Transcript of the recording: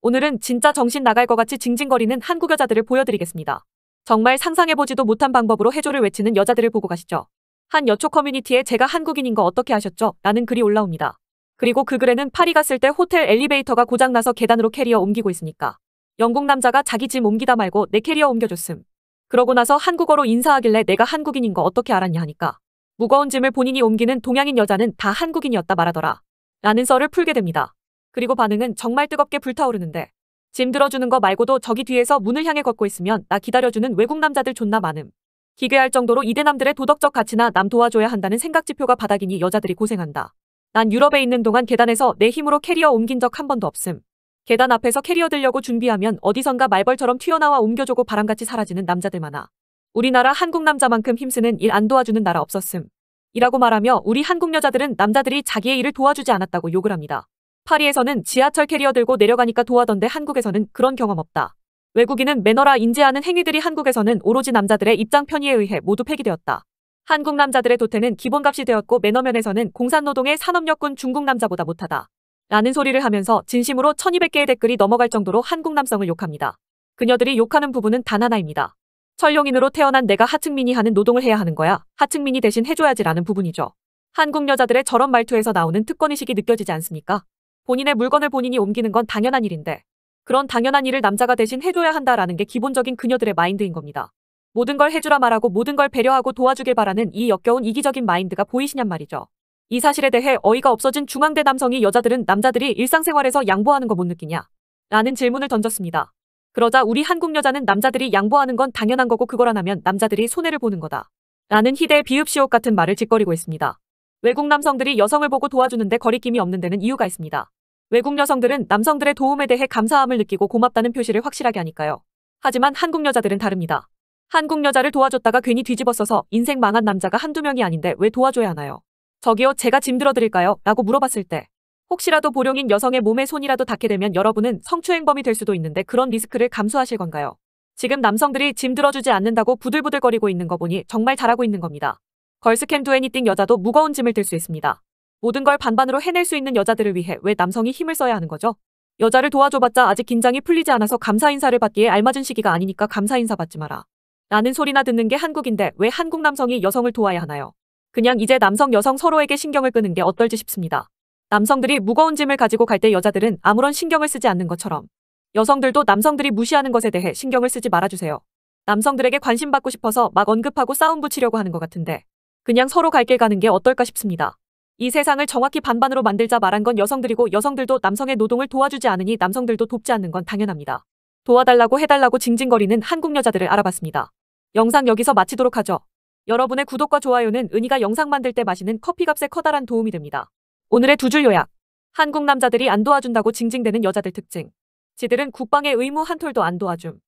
오늘은 진짜 정신 나갈 것 같이 징징거리는 한국 여자들을 보여드리겠습니다. 정말 상상해보지도 못한 방법으로 해조를 외치는 여자들을 보고 가시죠. 한 여초 커뮤니티에 제가 한국인인 거 어떻게 아셨죠? 라는 글이 올라옵니다. 그리고 그 글에는 파리 갔을 때 호텔 엘리베이터가 고장나서 계단으로 캐리어 옮기고 있으니까. 영국 남자가 자기 짐 옮기다 말고 내 캐리어 옮겨줬음. 그러고 나서 한국어로 인사하길래 내가 한국인인 거 어떻게 알았냐 하니까. 무거운 짐을 본인이 옮기는 동양인 여자는 다 한국인이었다 말하더라. 라는 썰을 풀게 됩니다. 그리고 반응은 정말 뜨겁게 불타오르는데 짐 들어주는 거 말고도 저기 뒤에서 문을 향해 걷고 있으면 나 기다려주는 외국 남자들 존나 많음. 기괴할 정도로 이대남들의 도덕적 가치나 남 도와줘야 한다는 생각 지표가 바닥이니 여자들이 고생한다. 난 유럽에 있는 동안 계단에서 내 힘으로 캐리어 옮긴 적 한 번도 없음. 계단 앞에서 캐리어 들려고 준비하면 어디선가 말벌처럼 튀어나와 옮겨주고 바람같이 사라지는 남자들 많아. 우리나라 한국 남자만큼 힘쓰는 일 안 도와주는 나라 없었음. 이라고 말하며 우리 한국 여자들은 남자들이 자기의 일을 도와주지 않았다고 욕을 합니다. 파리에서는 지하철 캐리어 들고 내려가니까 도와던데 한국에서는 그런 경험 없다. 외국인은 매너라 인지하는 행위들이 한국에서는 오로지 남자들의 입장 편의에 의해 모두 폐기되었다. 한국 남자들의 도태는 기본값이 되었고 매너면에서는 공산노동의 산업력군 중국 남자보다 못하다. 라는 소리를 하면서 진심으로 1200개의 댓글이 넘어갈 정도로 한국 남성을 욕합니다. 그녀들이 욕하는 부분은 단 하나입니다. 철용인으로 태어난 내가 하층민이 하는 노동을 해야 하는 거야. 하층민이 대신 해줘야지라는 부분이죠. 한국 여자들의 저런 말투에서 나오는 특권의식이 느껴지지 않습니까? 본인의 물건을 본인이 옮기는 건 당연한 일인데 그런 당연한 일을 남자가 대신 해줘야 한다라는 게 기본적인 그녀들의 마인드인 겁니다. 모든 걸 해주라 말하고 모든 걸 배려하고 도와주길 바라는 이 역겨운 이기적인 마인드가 보이시냔 말이죠. 이 사실에 대해 어이가 없어진 중앙대 남성이 여자들은 남자들이 일상생활에서 양보하는 거 못 느끼냐? 라는 질문을 던졌습니다. 그러자 우리 한국 여자는 남자들이 양보하는 건 당연한 거고 그걸 안 하면 남자들이 손해를 보는 거다. 라는 희대의 비읍시옷 같은 말을 짓거리고 있습니다. 외국 남성들이 여성을 보고 도와주는데 거리낌이 없는 데는 이유가 있습니다. 외국 여성들은 남성들의 도움에 대해 감사함을 느끼고 고맙다는 표시를 확실하게 하니까요. 하지만 한국 여자들은 다릅니다. 한국 여자를 도와줬다가 괜히 뒤집어써서 인생 망한 남자가 한두 명이 아닌데 왜 도와줘야 하나요? 저기요 제가 짐 들어드릴까요? 라고 물어봤을 때 혹시라도 보령인 여성의 몸에 손이라도 닿게 되면 여러분은 성추행범이 될 수도 있는데 그런 리스크를 감수하실 건가요? 지금 남성들이 짐 들어주지 않는다고 부들부들거리고 있는 거 보니 정말 잘하고 있는 겁니다. 걸스캔 두애니띵 여자도 무거운 짐을 들 수 있습니다. 모든 걸 반반으로 해낼 수 있는 여자들을 위해 왜 남성이 힘을 써야 하는 거죠? 여자를 도와줘봤자 아직 긴장이 풀리지 않아서 감사 인사를 받기에 알맞은 시기가 아니니까 감사 인사 받지 마라. 라는 소리나 듣는 게 한국인데 왜 한국 남성이 여성을 도와야 하나요? 그냥 이제 남성 여성 서로에게 신경을 끄는 게 어떨지 싶습니다. 남성들이 무거운 짐을 가지고 갈 때 여자들은 아무런 신경을 쓰지 않는 것처럼 여성들도 남성들이 무시하는 것에 대해 신경을 쓰지 말아주세요. 남성들에게 관심 받고 싶어서 막 언급하고 싸움 붙이려고 하는 것 같은데 그냥 서로 갈 길 가는 게 어떨까 싶습니다. 이 세상을 정확히 반반으로 만들자 말한 건 여성들이고 여성들도 남성의 노동을 도와주지 않으니 남성들도 돕지 않는 건 당연합니다. 도와달라고 해달라고 징징거리는 한국 여자들을 알아봤습니다. 영상 여기서 마치도록 하죠. 여러분의 구독과 좋아요는 은희가 영상 만들 때 마시는 커피값에 커다란 도움이 됩니다. 오늘의 두 줄 요약. 한국 남자들이 안 도와준다고 징징대는 여자들 특징. 지들은 국방의 의무 한 톨도 안 도와줌.